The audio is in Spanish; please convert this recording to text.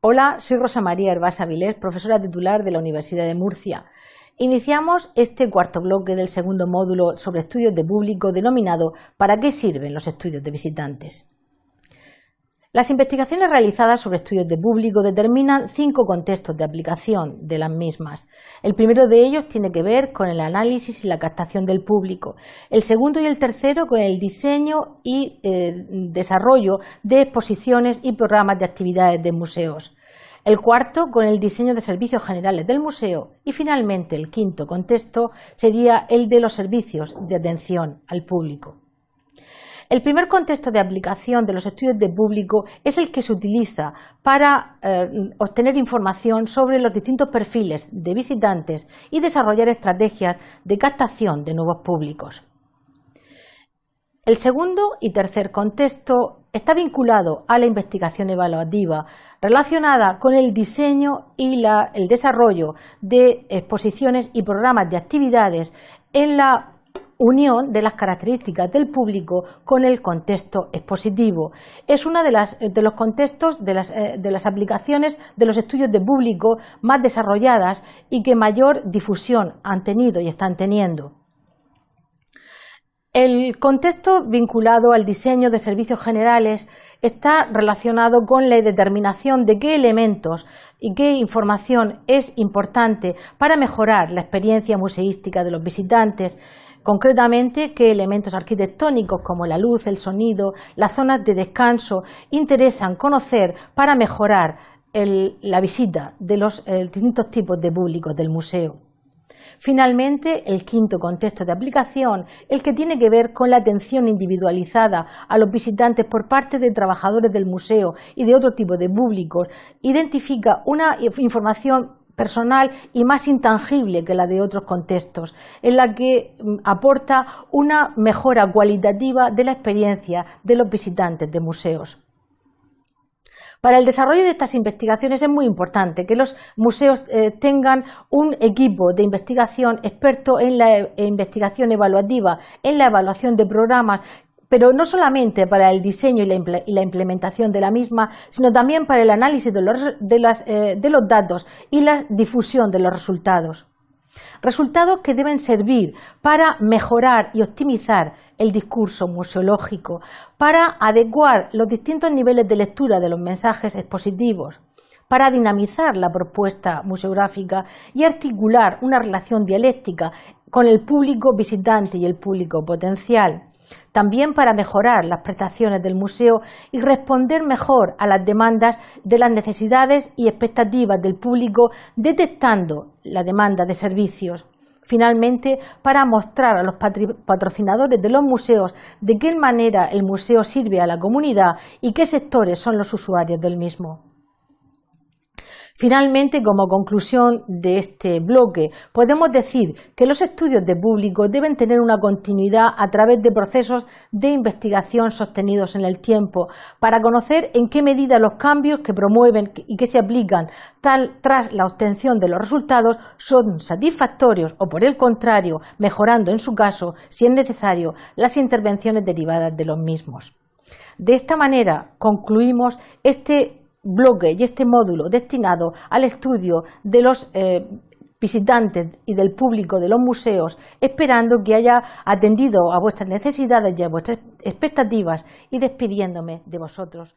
Hola, soy Rosa María Herbás Avilés, profesora titular de la Universidad de Murcia. Iniciamos este cuarto bloque del segundo módulo sobre estudios de público denominado ¿Para qué sirven los estudios de visitantes? Las investigaciones realizadas sobre estudios de público determinan cinco contextos de aplicación de las mismas. El primero de ellos tiene que ver con el análisis y la captación del público. El segundo y el tercero con el diseño y eh, desarrollo de exposiciones y programas de actividades de museos. El cuarto con el diseño de servicios generales del museo. Y finalmente el quinto contexto sería el de los servicios de atención al público. El primer contexto de aplicación de los estudios de público es el que se utiliza para eh, obtener información sobre los distintos perfiles de visitantes y desarrollar estrategias de captación de nuevos públicos. El segundo y tercer contexto está vinculado a la investigación evaluativa relacionada con el diseño y el desarrollo de exposiciones y programas de actividades en la unión de las características del público con el contexto expositivo. Es uno de, de los contextos de eh, de las aplicaciones de los estudios de público más desarrolladas y que mayor difusión han tenido y están teniendo. El contexto vinculado al diseño de servicios generales está relacionado con la determinación de qué elementos y qué información es importante para mejorar la experiencia museística de los visitantes Concretamente, qué elementos arquitectónicos como la luz, el sonido, las zonas de descanso interesan conocer para mejorar la visita de los eh, distintos tipos de públicos del museo. Finalmente, el quinto contexto de aplicación, el que tiene que ver con la atención individualizada a los visitantes por parte de trabajadores del museo y de otro tipo de públicos, identifica una información personal y más intangible que la de otros contextos, en la que mm, aporta una mejora cualitativa de la experiencia de los visitantes de museos. Para el desarrollo de estas investigaciones es muy importante que los museos eh, tengan un equipo de investigación experto en la eh, investigación evaluativa, en la evaluación de programas pero no solamente para el diseño y la, implementación de la misma, sino también para el análisis eh, de los, datos y la difusión de los resultados. Resultados que deben servir para mejorar y optimizar el discurso museológico, para adecuar los distintos niveles de lectura de los mensajes expositivos, para dinamizar la propuesta museográfica y articular una relación dialéctica con el público visitante y el público potencial, también para mejorar las prestaciones del museo y responder mejor a las demandas de las necesidades y expectativas del público, detectando la demanda de servicios. Finalmente, para mostrar a los patrocinadores de los museos de qué manera el museo sirve a la comunidad y qué sectores son los usuarios del mismo. Finalmente, como conclusión de este bloque, podemos decir que los estudios de público deben tener una continuidad a través de procesos de investigación sostenidos en el tiempo para conocer en qué medida los cambios que promueven y que se aplican tras la obtención de los resultados son satisfactorios o, por el contrario, mejorando en su caso, si es necesario, las intervenciones derivadas de los mismos. De esta manera concluimos este bloque y este módulo destinado al estudio de los eh, visitantes y del público de los museos, esperando que haya atendido a vuestras necesidades y a vuestras expectativas y despidiéndome de vosotros.